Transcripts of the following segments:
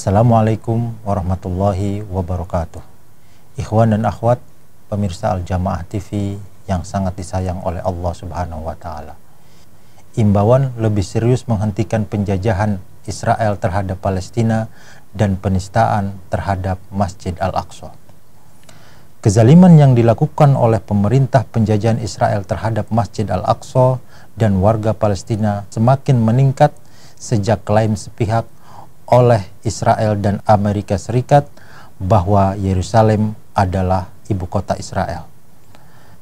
Assalamualaikum warahmatullahi wabarakatuh. Ikhwan dan akhwat, pemirsa Al-Jamaah TV yang sangat disayang oleh Allah Subhanahu wa taala. Imbauan lebih serius menghentikan penjajahan Israel terhadap Palestina dan penistaan terhadap Masjid Al-Aqsa. Kezaliman yang dilakukan oleh pemerintah penjajahan Israel terhadap Masjid Al-Aqsa dan warga Palestina semakin meningkat sejak klaim sepihak oleh Israel dan Amerika Serikat bahwa Yerusalem adalah ibu kota Israel.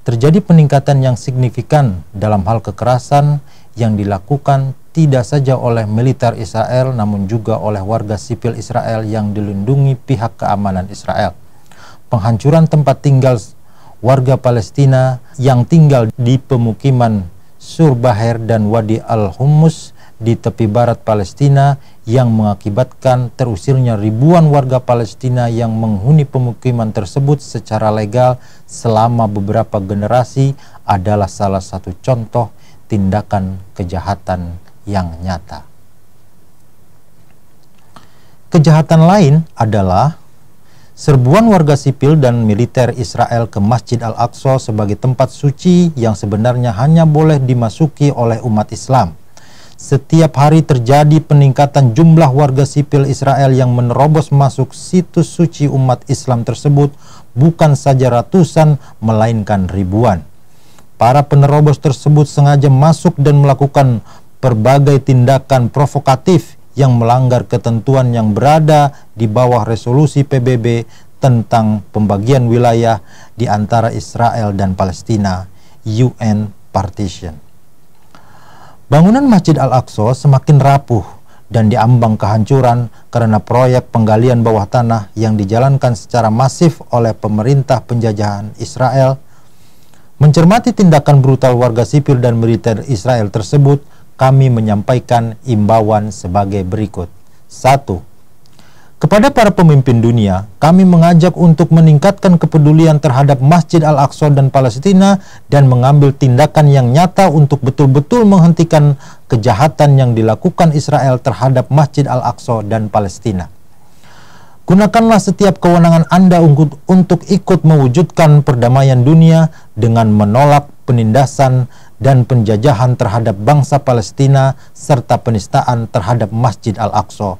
Terjadi peningkatan yang signifikan dalam hal kekerasan yang dilakukan tidak saja oleh militer Israel namun juga oleh warga sipil Israel yang dilindungi pihak keamanan Israel. Penghancuran tempat tinggal warga Palestina yang tinggal di pemukiman Surbaher dan Wadi Al-Humus di tepi barat Palestina yang mengakibatkan terusirnya ribuan warga Palestina yang menghuni pemukiman tersebut secara legal selama beberapa generasi adalah salah satu contoh tindakan kejahatan yang nyata. Kejahatan lain adalah Serbuan warga sipil dan militer Israel ke Masjid Al-Aqsa sebagai tempat suci yang sebenarnya hanya boleh dimasuki oleh umat Islam. Setiap hari terjadi peningkatan jumlah warga sipil Israel yang menerobos masuk situs suci umat Islam tersebut, bukan saja ratusan, melainkan ribuan. Para penerobos tersebut sengaja masuk dan melakukan berbagai tindakan provokatif yang melanggar ketentuan yang berada di bawah resolusi PBB tentang pembagian wilayah di antara Israel dan Palestina, UN Partition. Bangunan Masjid Al-Aqsa semakin rapuh dan diambang kehancuran karena proyek penggalian bawah tanah yang dijalankan secara masif oleh pemerintah penjajahan Israel. Mencermati tindakan brutal warga sipil dan militer Israel tersebut, kami menyampaikan imbauan sebagai berikut. 1. Kepada para pemimpin dunia, kami mengajak untuk meningkatkan kepedulian terhadap Masjid Al-Aqsa dan Palestina dan mengambil tindakan yang nyata untuk betul-betul menghentikan kejahatan yang dilakukan Israel terhadap Masjid Al-Aqsa dan Palestina. Gunakanlah setiap kewenangan Anda untuk ikut mewujudkan perdamaian dunia dengan menolak penindasan dan penjajahan terhadap bangsa Palestina serta penistaan terhadap Masjid Al-Aqsa.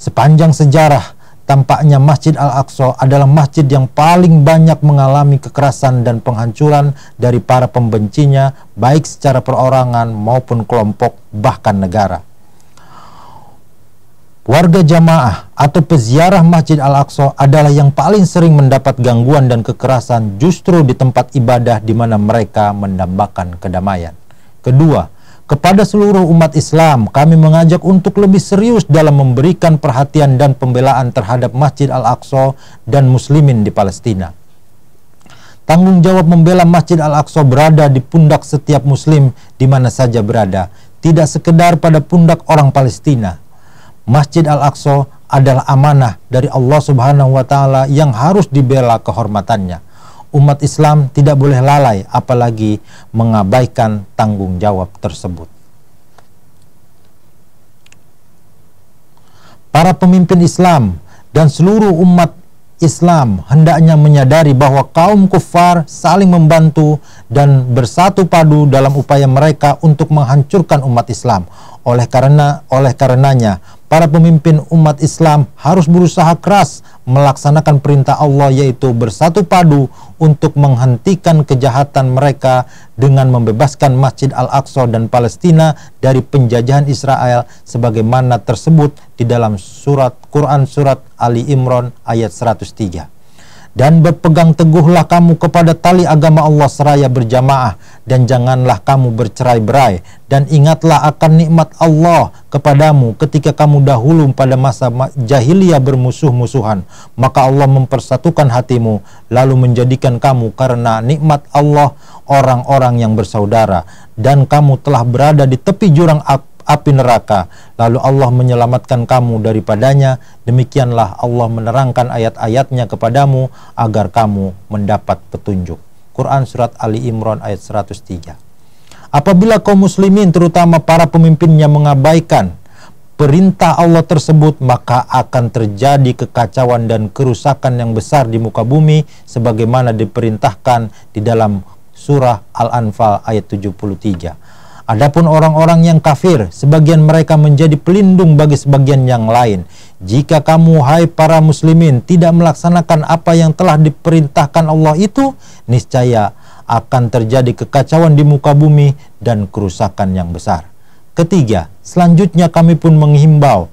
Sepanjang sejarah, tampaknya Masjid Al-Aqsa adalah masjid yang paling banyak mengalami kekerasan dan penghancuran dari para pembencinya baik secara perorangan maupun kelompok bahkan negara warga jamaah atau peziarah Masjid Al-Aqsa adalah yang paling sering mendapat gangguan dan kekerasan justru di tempat ibadah di mana mereka mendambakan kedamaian. Kedua, kepada seluruh umat Islam, kami mengajak untuk lebih serius dalam memberikan perhatian dan pembelaan terhadap Masjid Al-Aqsa dan muslimin di Palestina. Tanggung jawab membela Masjid Al-Aqsa berada di pundak setiap muslim di mana saja berada, tidak sekedar pada pundak orang Palestina, Masjid Al-Aqsa adalah amanah dari Allah Subhanahu wa taala yang harus dibela kehormatannya. Umat Islam tidak boleh lalai apalagi mengabaikan tanggung jawab tersebut. Para pemimpin Islam dan seluruh umat Islam hendaknya menyadari bahwa kaum kufar saling membantu dan bersatu padu dalam upaya mereka untuk menghancurkan umat Islam. Oleh karena oleh karenanya para pemimpin umat Islam harus berusaha keras melaksanakan perintah Allah yaitu bersatu padu untuk menghentikan kejahatan mereka dengan membebaskan Masjid Al-Aqsa dan Palestina dari penjajahan Israel sebagaimana tersebut di dalam surat Quran surat Ali Imran ayat 103 dan berpegang teguhlah kamu kepada tali agama Allah seraya berjamaah dan janganlah kamu bercerai-berai dan ingatlah akan nikmat Allah kepadamu ketika kamu dahulu pada masa jahiliyah bermusuh-musuhan maka Allah mempersatukan hatimu lalu menjadikan kamu karena nikmat Allah orang-orang yang bersaudara dan kamu telah berada di tepi jurang api api neraka lalu Allah menyelamatkan kamu daripadanya demikianlah Allah menerangkan ayat-ayatnya kepadamu agar kamu mendapat petunjuk Quran surat Ali Imran ayat 103 Apabila kaum muslimin terutama para pemimpinnya mengabaikan perintah Allah tersebut maka akan terjadi kekacauan dan kerusakan yang besar di muka bumi sebagaimana diperintahkan di dalam surah Al-Anfal ayat 73 Adapun orang-orang yang kafir, sebagian mereka menjadi pelindung bagi sebagian yang lain. Jika kamu, hai para muslimin, tidak melaksanakan apa yang telah diperintahkan Allah itu, niscaya akan terjadi kekacauan di muka bumi dan kerusakan yang besar. Ketiga, selanjutnya kami pun menghimbau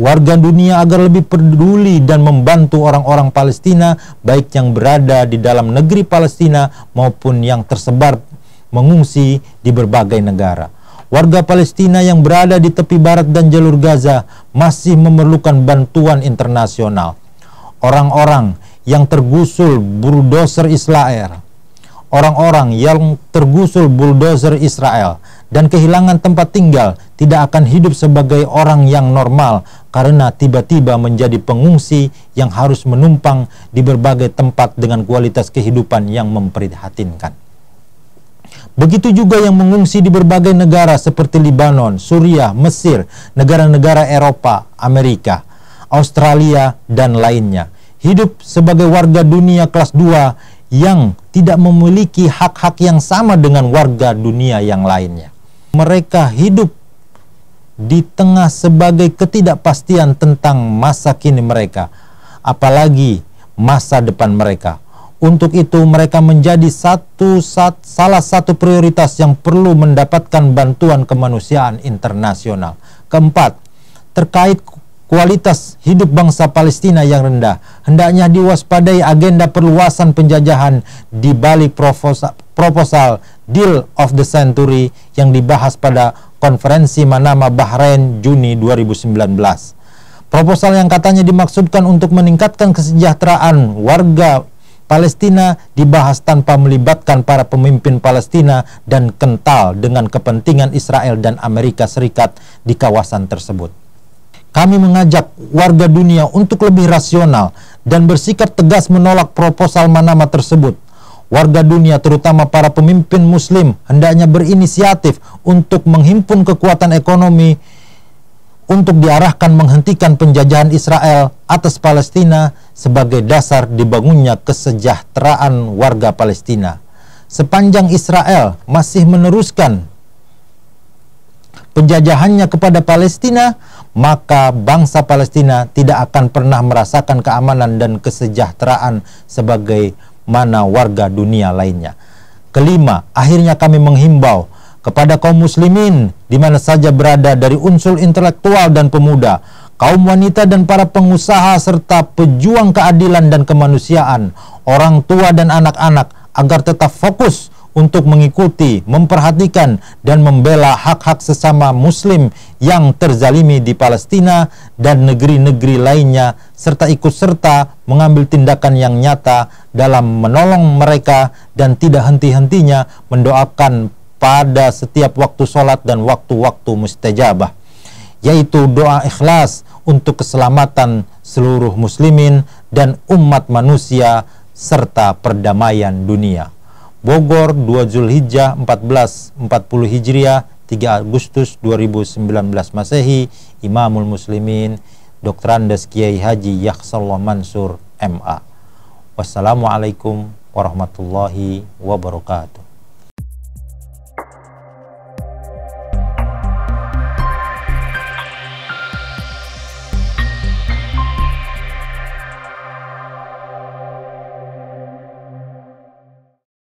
warga dunia agar lebih peduli dan membantu orang-orang Palestina, baik yang berada di dalam negeri Palestina maupun yang tersebar mengungsi di berbagai negara. Warga Palestina yang berada di tepi barat dan jalur Gaza masih memerlukan bantuan internasional. Orang-orang yang tergusul bulldozer Israel, orang-orang yang tergusul bulldozer Israel dan kehilangan tempat tinggal tidak akan hidup sebagai orang yang normal karena tiba-tiba menjadi pengungsi yang harus menumpang di berbagai tempat dengan kualitas kehidupan yang memprihatinkan. Begitu juga yang mengungsi di berbagai negara seperti Libanon, Suriah, Mesir, negara-negara Eropa, Amerika, Australia, dan lainnya. Hidup sebagai warga dunia kelas 2 yang tidak memiliki hak-hak yang sama dengan warga dunia yang lainnya. Mereka hidup di tengah sebagai ketidakpastian tentang masa kini mereka, apalagi masa depan mereka. Untuk itu mereka menjadi satu sat, salah satu prioritas yang perlu mendapatkan bantuan kemanusiaan internasional. Keempat, terkait kualitas hidup bangsa Palestina yang rendah, hendaknya diwaspadai agenda perluasan penjajahan di balik proposal, proposal Deal of the Century yang dibahas pada konferensi Manama Bahrain Juni 2019. Proposal yang katanya dimaksudkan untuk meningkatkan kesejahteraan warga Palestina dibahas tanpa melibatkan para pemimpin Palestina dan kental dengan kepentingan Israel dan Amerika Serikat di kawasan tersebut. Kami mengajak warga dunia untuk lebih rasional dan bersikap tegas menolak proposal Manama tersebut. Warga dunia terutama para pemimpin muslim hendaknya berinisiatif untuk menghimpun kekuatan ekonomi untuk diarahkan menghentikan penjajahan Israel atas Palestina sebagai dasar dibangunnya kesejahteraan warga Palestina. Sepanjang Israel masih meneruskan penjajahannya kepada Palestina, maka bangsa Palestina tidak akan pernah merasakan keamanan dan kesejahteraan sebagai mana warga dunia lainnya. Kelima, akhirnya kami menghimbau kepada kaum muslimin di mana saja berada dari unsur intelektual dan pemuda kaum wanita dan para pengusaha serta pejuang keadilan dan kemanusiaan, orang tua dan anak-anak agar tetap fokus untuk mengikuti, memperhatikan, dan membela hak-hak sesama Muslim yang terzalimi di Palestina dan negeri-negeri lainnya, serta ikut serta mengambil tindakan yang nyata dalam menolong mereka dan tidak henti-hentinya mendoakan pada setiap waktu sholat dan waktu-waktu mustajabah yaitu doa ikhlas untuk keselamatan seluruh muslimin dan umat manusia serta perdamaian dunia. Bogor 2 Zulhijjah 1440 Hijriah 3 Agustus 2019 Masehi Imamul Muslimin Dr. Andes Kiai Haji Yaksallah Mansur MA Wassalamualaikum warahmatullahi wabarakatuh